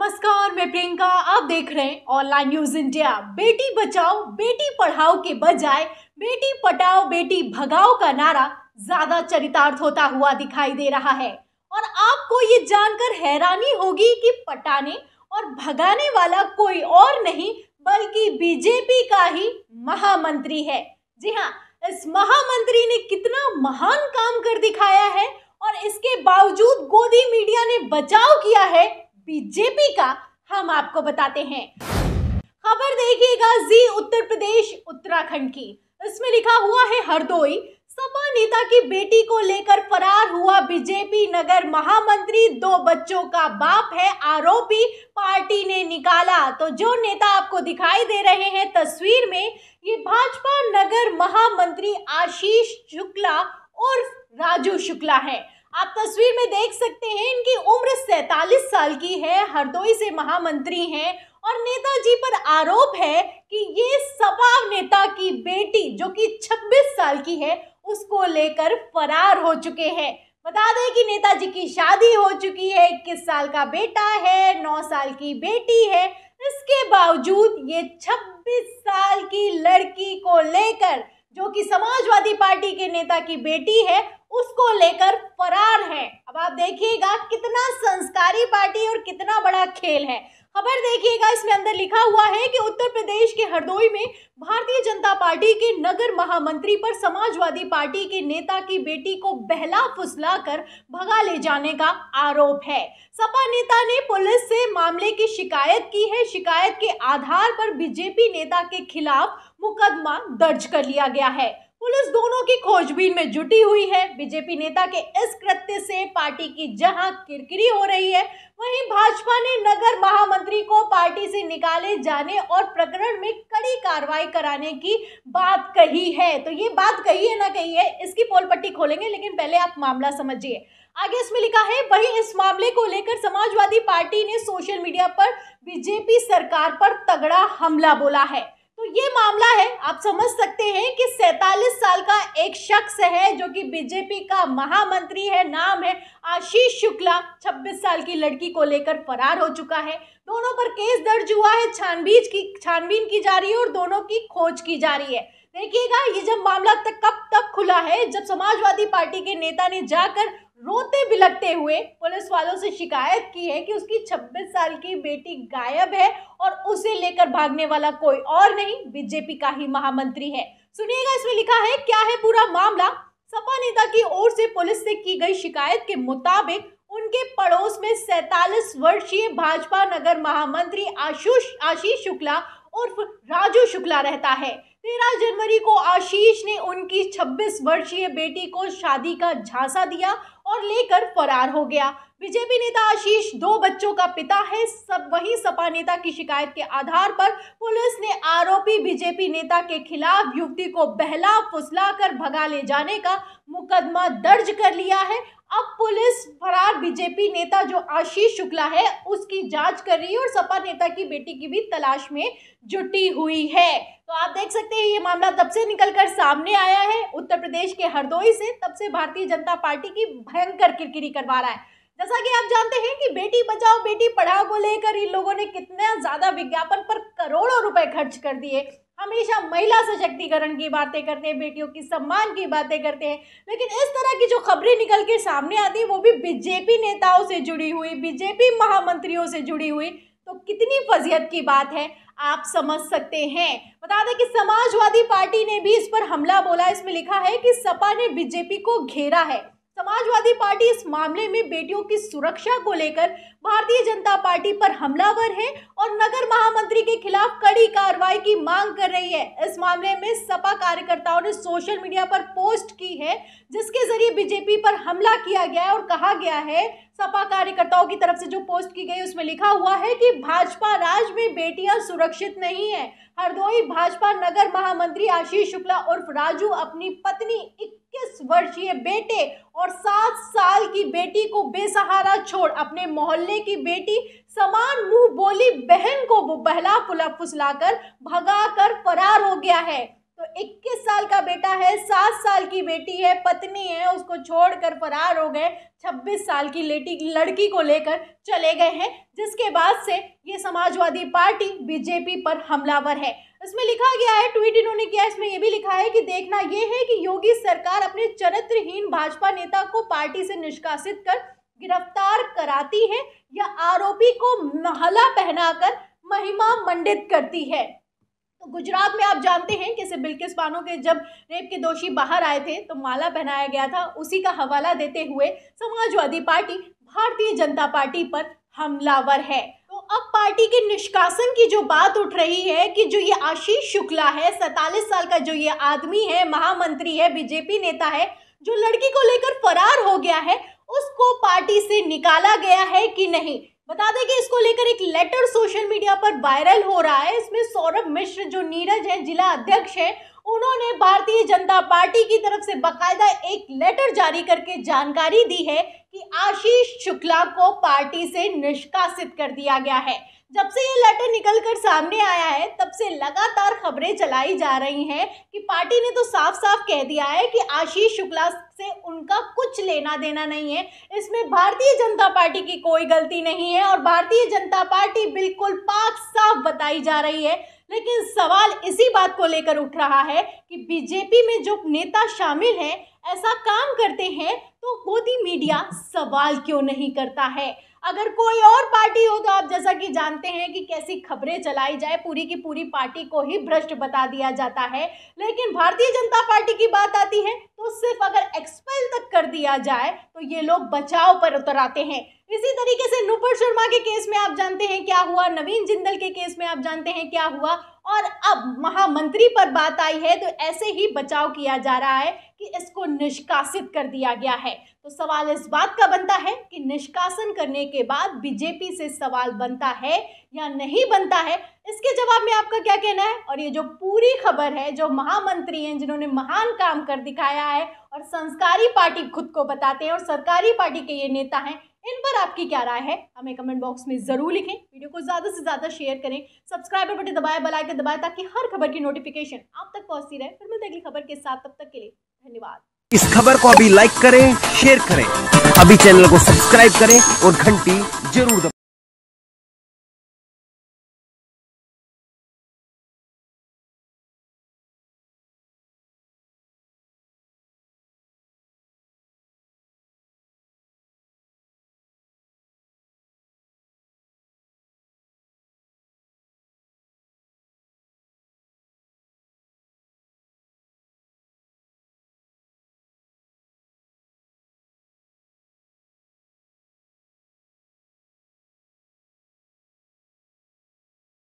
नमस्कार मैं प्रियंका आप देख रहे हैं ऑनलाइन न्यूज इंडिया बेटी बचाओ बेटी पढ़ाओ के बजाय बेटी पटाओ बेटी भगाओ का नारा ज्यादा चरितार्थ होता हुआ दिखाई दे रहा है और आपको ये जानकर हैरानी होगी कि पटाने और भगाने वाला कोई और नहीं बल्कि बीजेपी का ही महामंत्री है जी हाँ इस महामंत्री ने कितना महान काम कर दिखाया है और इसके बावजूद गोदी मीडिया ने बचाव किया है बीजेपी का हम आपको बताते हैं खबर देखिएगा जी उत्तर प्रदेश उत्तराखंड की इसमें लिखा हुआ है हरदोई सपा नेता की बेटी को लेकर फरार हुआ बीजेपी नगर महामंत्री दो बच्चों का बाप है आरोपी पार्टी ने निकाला तो जो नेता आपको दिखाई दे रहे हैं तस्वीर में ये भाजपा नगर महामंत्री आशीष शुक्ला और राजू शुक्ला है आप तस्वीर में देख सकते हैं इनकी उम्र सैतालीस साल की है हरदोई से महामंत्री हैं और नेताजी पर आरोप है कि ये सपा नेता की बेटी जो कि 26 साल की है उसको लेकर फरार हो चुके हैं बता दें कि नेताजी की शादी हो चुकी है इक्कीस साल का बेटा है नौ साल की बेटी है इसके बावजूद ये 26 साल की लड़की को लेकर जो कि समाजवादी पार्टी के नेता की बेटी है उसको लेकर फरार है अब आप देखिएगा कितना संस्कारी पार्टी और कितना बड़ा खेल है खबर देखिएगा इसमें अंदर लिखा हुआ है कि उत्तर प्रदेश के हरदोई में भारतीय जनता पार्टी के नगर महामंत्री पर समाजवादी पार्टी के नेता की बेटी को बहला फुसला कर भगा ले जाने का आरोप है सपा नेता ने पुलिस से मामले की शिकायत की है शिकायत के आधार पर बीजेपी नेता के खिलाफ मुकदमा दर्ज कर लिया गया है पुलिस दोनों की खोजबीन में जुटी हुई है बीजेपी नेता के इस कृत्य से पार्टी की जहां किरकिरी हो रही है वहीं भाजपा ने नगर महामंत्री को पार्टी से निकाले जाने और प्रकरण में कड़ी कार्रवाई कराने की बात कही है तो ये बात कही है ना कही है इसकी पोल पट्टी खोलेंगे लेकिन पहले आप मामला समझिए आगे इसमें लिखा है वही इस मामले को लेकर समाजवादी पार्टी ने सोशल मीडिया पर बीजेपी सरकार पर तगड़ा हमला बोला है तो ये मामला है आप समझ सकते हैं कि 47 साल का एक शख्स है जो कि बीजेपी का महामंत्री है नाम है आशीष शुक्ला 26 साल की लड़की को लेकर फरार हो चुका है दोनों पर केस दर्ज हुआ है छानबीन की छानबीन की जा रही है और दोनों की खोज की जा रही है देखिएगा ये जब मामला तक कब तक खुला है जब समाजवादी पार्टी के नेता ने जाकर रोते बिलकते हुए पुलिस वालों से शिकायत की है कि उसकी 26 साल की बेटी गायब है और उसे लेकर भागने वाला कोई और नहीं बीजेपी का ही महामंत्री है सुनिएगा इसमें लिखा है क्या है पूरा मामला सपा नेता की ओर से पुलिस से की गई शिकायत के मुताबिक उनके पड़ोस में सैतालीस वर्षीय भाजपा नगर महामंत्री आशुष आशीष शुक्ला उर्फ राजू शुक्ला रहता है तेरह जनवरी को आशीष ने उनकी 26 वर्षीय बेटी को शादी का झांसा दिया और लेकर फरार हो गया बीजेपी नेता आशीष दो बच्चों का पिता है सब वही सपा नेता की शिकायत के आधार पर पुलिस ने आरोपी बीजेपी नेता के खिलाफ युवती को बहला फुसला कर भगा ले जाने का मुकदमा दर्ज कर लिया है अब पुलिस फरार बीजेपी नेता जो आशीष शुक्ला है उसकी जांच कर रही है और सपा नेता की बेटी की भी तलाश में जुटी हुई है तो आप देख सकते हैं ये मामला तब से निकलकर सामने आया है उत्तर प्रदेश के हरदोई से तब से भारतीय जनता पार्टी की भयंकर किरकिरी करवा रहा है जैसा कि आप जानते हैं कि बेटी बचाओ बेटी पढ़ाओ को लेकर इन लोगों ने कितना ज़्यादा विज्ञापन पर करोड़ों रुपए खर्च कर दिए हमेशा महिला सशक्तिकरण की बातें करते हैं बेटियों की सम्मान की बातें करते हैं लेकिन इस तरह की जो खबरें निकल के सामने आती वो भी बीजेपी नेताओं से जुड़ी हुई बीजेपी महामंत्रियों से जुड़ी हुई तो कितनी फजीहत की बात है आप समझ सकते हैं बता दें कि समाजवादी पार्टी ने भी इस पर हमला बोला इसमें लिखा है कि सपा ने बीजेपी को घेरा है समाजवादी पार्टी इस मामले में बेटियों की सुरक्षा को लेकर भारतीय जनता पार्टी पर हमलावर है और न मंत्री के खिलाफ कड़ी कार्रवाई की मांग कर रही है इस मामले में सपा कार्यकर्ताओं ने सोशल मीडिया पर पोस्ट की है जिसके जरिए बीजेपी पर हमला किया गया है और कहा गया है सपा कार्यकर्ताओं की तरफ से जो पोस्ट की गई उसमें लिखा हुआ है कि भाजपा राज में बेटियां सुरक्षित नहीं है हरदोई भाजपा नगर महामंत्री आशीष शुक्ला उर्फ राजू अपनी पत्नी इक्कीस वर्षीय बेटे और सात साल की बेटी को बेसहारा छोड़ अपने मोहल्ले की बेटी समान मुंह बोली बहन को बहला पुला फुसलाकर भगा कर फरार हो गया है तो 21 साल का बेटा है सात साल की बेटी है पत्नी है उसको छोड़कर फरार हो गए 26 साल की लेटी लड़की को लेकर चले गए हैं जिसके बाद से ये समाजवादी पार्टी बीजेपी पर हमलावर है इसमें लिखा गया है ट्वीट इन्होंने किया इसमें यह भी लिखा है कि देखना यह है कि योगी सरकार अपने चरित्रहीन भाजपा नेता को पार्टी से निष्कासित कर गिरफ्तार कराती है या आरोपी को महला पहनाकर महिमा मंडित करती है तो गुजरात में आप जानते हैं कि किस बानो के जब रेप के दोषी बाहर आए थे तो माला पहनाया गया था उसी का हवाला देते हुए समाजवादी पार्टी भारतीय जनता पार्टी पर हमलावर है अब पार्टी के निष्कासन की जो बात उठ रही है कि जो ये आशीष शुक्ला है सैतालीस साल का जो ये आदमी है महामंत्री है बीजेपी नेता है जो लड़की को लेकर फरार हो गया है उसको पार्टी से निकाला गया है कि नहीं बता दें कि इसको लेकर एक लेटर सोशल मीडिया पर वायरल हो रहा है इसमें सौरभ मिश्र जो नीरज है जिला अध्यक्ष है उन्होंने भारतीय जनता पार्टी की तरफ से बकायदा एक लेटर जारी करके जानकारी दी है कि आशीष शुक्ला को पार्टी से निष्कासित कर दिया गया है जब से ये लेटर निकल कर सामने आया है तब से लगातार खबरें चलाई जा रही हैं कि पार्टी ने तो साफ साफ कह दिया है कि आशीष शुक्ला से उनका कुछ लेना देना नहीं है इसमें भारतीय जनता पार्टी की कोई गलती नहीं है और भारतीय जनता पार्टी बिल्कुल पाक साफ बताई जा रही है लेकिन सवाल इसी बात को लेकर उठ रहा है कि बीजेपी में जो नेता शामिल हैं ऐसा काम करते हैं तो मोदी मीडिया सवाल क्यों नहीं करता है अगर कोई और पार्टी हो तो आप जैसा कि जानते हैं कि कैसी खबरें चलाई जाए पूरी की पूरी पार्टी को ही भ्रष्ट बता दिया जाता है लेकिन भारतीय जनता पार्टी की बात आती है तो सिर्फ अगर एक्सपेल तक कर दिया जाए तो ये लोग बचाव पर उतर आते हैं इसी तरीके से नुपुर शर्मा के केस में आप जानते हैं क्या हुआ नवीन जिंदल के केस में आप जानते हैं क्या हुआ और अब महामंत्री पर बात आई है तो ऐसे ही बचाव किया जा रहा है कि इसको निष्कासित कर दिया गया है तो सवाल इस बात का बनता है कि निष्कासन करने के बाद बीजेपी से सवाल बनता है या नहीं बनता है इसके जवाब में आपका क्या कहना है और ये जो पूरी खबर है जो महामंत्री हैं जिन्होंने महान काम कर दिखाया है और संस्कारी पार्टी खुद को बताते हैं और सरकारी पार्टी के ये नेता हैं इन पर आपकी क्या राय है हमें कमेंट बॉक्स में ज़रूर लिखें वीडियो को ज़्यादा से ज़्यादा शेयर करें सब्सक्राइबर बटन दबाए बल आइकन दबाए ताकि हर खबर की नोटिफिकेशन आप तक पहुंचती रहे फिर मिलते अगली खबर के साथ तब तक के लिए धन्यवाद इस खबर को अभी लाइक करें शेयर करें अभी चैनल को सब्सक्राइब करें और घंटी जरूर